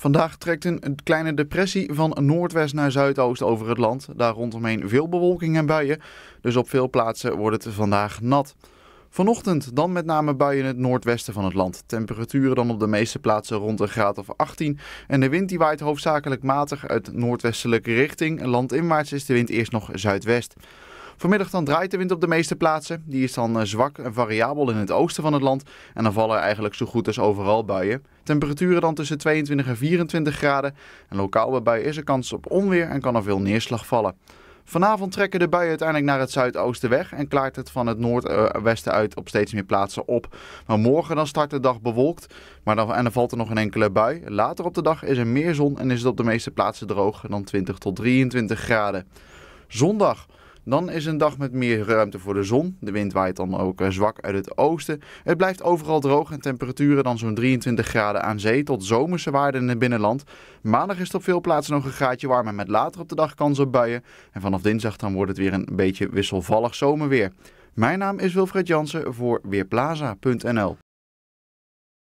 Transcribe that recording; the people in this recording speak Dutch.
Vandaag trekt een kleine depressie van noordwest naar zuidoost over het land. Daar rondomheen veel bewolking en buien. Dus op veel plaatsen wordt het vandaag nat. Vanochtend dan met name buien in het noordwesten van het land. Temperaturen dan op de meeste plaatsen rond een graad of 18. En de wind die waait hoofdzakelijk matig uit noordwestelijke richting. Landinwaarts is de wind eerst nog zuidwest. Vanmiddag dan draait de wind op de meeste plaatsen. Die is dan eh, zwak en variabel in het oosten van het land. En dan vallen eigenlijk zo goed als overal buien. Temperaturen dan tussen 22 en 24 graden. En lokaal bij buien is er kans op onweer en kan er veel neerslag vallen. Vanavond trekken de buien uiteindelijk naar het zuidoosten weg en klaart het van het noordwesten uit op steeds meer plaatsen op. Maar morgen dan start de dag bewolkt maar dan, en dan valt er nog een enkele bui. Later op de dag is er meer zon en is het op de meeste plaatsen droog dan 20 tot 23 graden. Zondag dan is een dag met meer ruimte voor de zon. De wind waait dan ook eh, zwak uit het oosten. Het blijft overal droog en temperaturen dan zo'n 23 graden aan zee tot zomerse waarden in het binnenland. Maandag is het op veel plaatsen nog een graadje warmer met later op de dag kans op buien. En vanaf dinsdag dan wordt het weer een beetje wisselvallig zomerweer. Mijn naam is Wilfred Jansen voor Weerplaza.nl